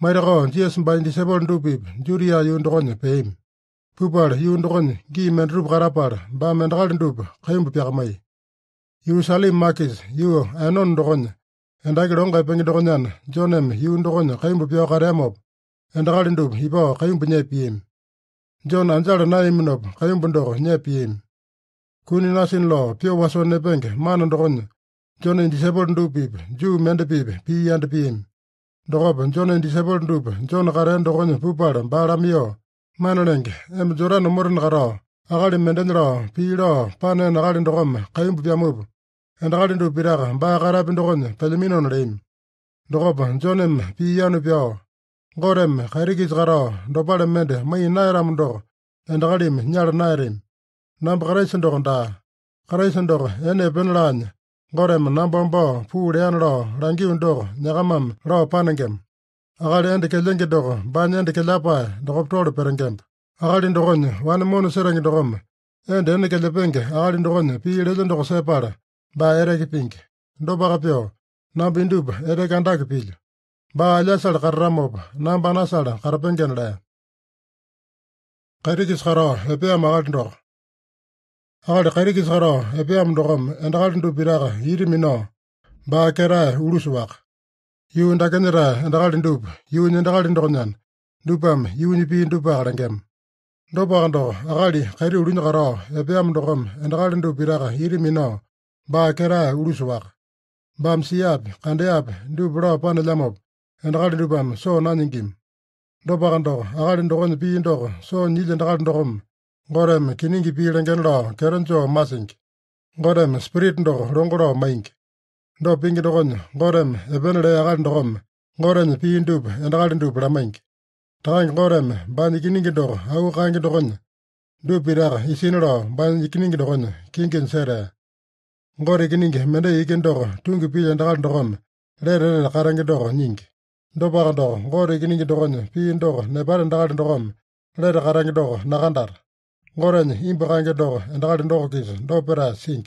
Mayragon jesu bandi sebon rupip, juria yundogonye peim. Pupar yundogonye, gimen rup garapar, bamen ragan rup, kayumbu piakamay. Yusalim makis, yu anon dogonye. Endagironga pengi dogonyan, jonem yundogonye, kayumbu piakaremob. Endagalin rup, ibo, kayumbu nye piem. Jon anjal na imnob, kayumbu ndogo, nye piem. Kuni nasin lo, pio waso nebenge, mana dogonye. Jon indisebon rupip, ju mende pip, pi and piem. dogobo nchona ndisabol ndupa nchona karen dogonyo pupara mbaram yo manolenge emjura no murin garo agali menden ro piro pane nagali ndogom kayimbu bya mubu endagali ndupiraga mba gara bindogonyo pelimino nrim dogobo nchonem piyano byo ngorem kharigis garo ndopale mende mai naira mndo endagali nyar nairim nam garai sendogonda garai sendog ene benlanya ngorem nambombo puuren ro rangiun do nyakamam ro panangem agari ende ke lengi dogo banya ende ke lapa dogo toro perengem agari ndogon wan mono serangi dogom ende ende ke lepenge agari ndogon pi rele ndogo separa ba ere ki pink ndo baga pyo na bindub ere kanda ki pil ba ala sar karramo na bana sar karpengen da Kairikis karo, epe amagat ndok agadi kairikis garo epeam dogom endagadi ndupiraga yiri mino baakera uruswak yiu ndakenira endagadi ndup yiuny endagadi ndogonyan ndupam yiuny pi ndupakdengem ndopakdo agadi kairi uruny garo epeam dogom endagadi ndupiraga yiri mino baakera uruswak bam siyap kandiyap ndup ro pandalyamop endagadi ndupam so nanyingim ndopakdo agadi ndogony pi ndog so nyil endagadi ndogom ngorem kiningi pirengen lo keren cho masing ngorem spirit ndo rongro maing ndo pingi dogon ngorem eben le agal ndogom ngorem pi ndub ndagal ndub la maing tang ngorem ban kiningi ndo au kangi dogon ndo pirar isin lo ban kiningi dogon kingen sere ngore kiningi mende igen ndo tungi pi ndagal ndogom le re na karangi ndo ning ndo ba ndo ngore kiningi dogon pi ndo ne bar ndagal ndogom le re karangi ndo nagandar ngoren imbe kange dogo enda kadi dogo kis do pera sink